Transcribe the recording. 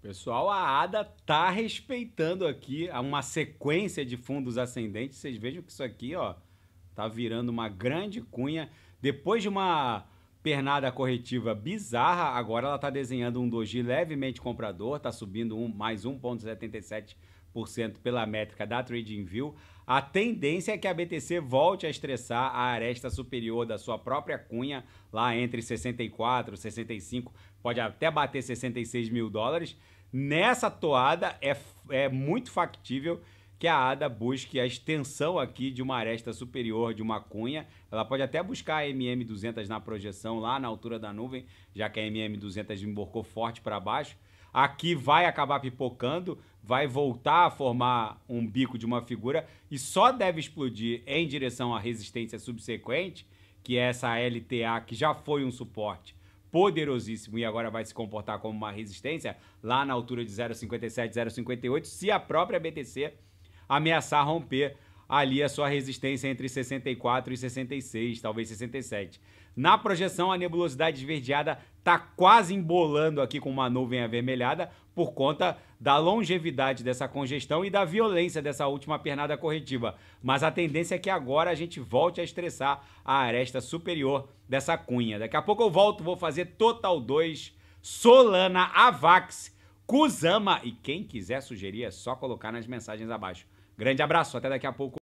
Pessoal, a Ada tá respeitando aqui uma sequência de fundos ascendentes. Vocês vejam que isso aqui, ó, tá virando uma grande cunha. Depois de uma pernada corretiva bizarra, agora ela tá desenhando um doji levemente comprador, tá subindo um, mais 1,77 pela métrica da TradingView, a tendência é que a BTC volte a estressar a aresta superior da sua própria cunha, lá entre 64 e 65, pode até bater 66 mil dólares. Nessa toada, é, é muito factível que a ADA busque a extensão aqui de uma aresta superior de uma cunha. Ela pode até buscar a MM200 na projeção, lá na altura da nuvem, já que a MM200 emborcou forte para baixo aqui vai acabar pipocando, vai voltar a formar um bico de uma figura e só deve explodir em direção à resistência subsequente, que é essa LTA que já foi um suporte poderosíssimo e agora vai se comportar como uma resistência lá na altura de 0,57, 0,58, se a própria BTC ameaçar romper ali a sua resistência entre 64 e 66, talvez 67. Na projeção, a nebulosidade esverdeada está quase embolando aqui com uma nuvem avermelhada por conta da longevidade dessa congestão e da violência dessa última pernada corretiva. Mas a tendência é que agora a gente volte a estressar a aresta superior dessa cunha. Daqui a pouco eu volto, vou fazer Total 2, Solana, Avax, Kuzama e quem quiser sugerir é só colocar nas mensagens abaixo. Grande abraço, até daqui a pouco.